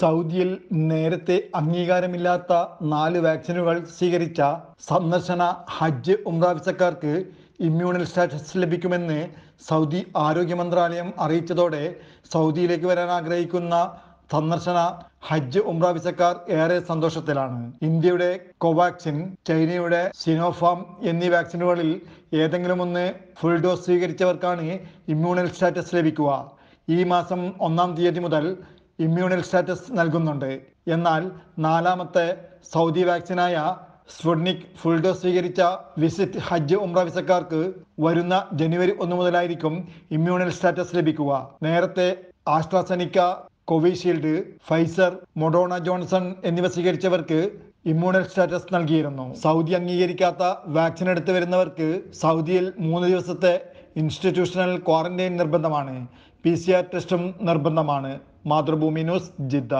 സൗദിയിൽ നേരത്തെ അംഗീകാരമില്ലാത്ത നാല് വാക്സിനുകൾ സ്വീകരിച്ച സന്ദർശന ഹജ്ജ് ഉംറ വിസക്കാർക്ക് ഇമ്മ്യൂണൽ സ്റ്റാറ്റസ് ലഭിക്കുമെന്ന് സൗദി ആരോഗ്യ മന്ത്രാലയം അറിയിച്ചതോടെ സൗദിയിലേക്ക് വരാൻ ആഗ്രഹിക്കുന്ന സന്ദർശന ഹജ്ജ് ഉംറ വിസക്കാർ ഏറെ സന്തോഷത്തിലാണ് ഇന്ത്യയുടെ കോവാക്സിൻ ചൈനയുടെ സിനോഫാം എന്നീ വാക്സിനുകളിൽ ഏതെങ്കിലും ഒന്ന് ഫുൾ ഡോസ് സ്വീകരിച്ചവർക്കാണ് ഇമ്മ്യൂണൽ സ്റ്റാറ്റസ് ലഭിക്കുക ഈ മാസം ഒന്നാം തീയതി മുതൽ ഇമ്മ്യൂണൽ സ്റ്റാറ്റസ് നൽകുന്നുണ്ട് എന്നാൽ നാലാമത്തെ സൗദി വാക്സിനായ സ്ഫുട്നിക് ഫുൾ ഡോസ് സ്വീകരിച്ച വിസിറ്റ് ഹജ്ജ് ഉംറ വിസക്കാർക്ക് വരുന്ന ജനുവരി ഒന്ന് മുതലായിരിക്കും ഇമ്മ്യൂണൽ സ്റ്റാറ്റസ് ലഭിക്കുക നേരത്തെ AstraZeneca Covishield Pfizer Moderna Johnson എന്നിവ സ്വീകരിച്ചവർക്ക് ഇമ്മ്യൂണൽ സ്റ്റാറ്റസ് നൽകിയിരുന്നു സൗദി അംഗീകരിക്കാത്ത വാക്സിൻ എടുത്തു വരുന്നവർക്ക് സൗദിയിൽ മൂന്ന് ദിവസത്തെ ഇൻസ്റ്റിറ്റ്യൂഷണൽ ക്വാറന്റൈൻ നിർബന്ധമാണ് പി ടെസ്റ്റും നിർബന്ധമാണ് മാതൃഭൂമി ന്യൂസ് ജിദ്ദ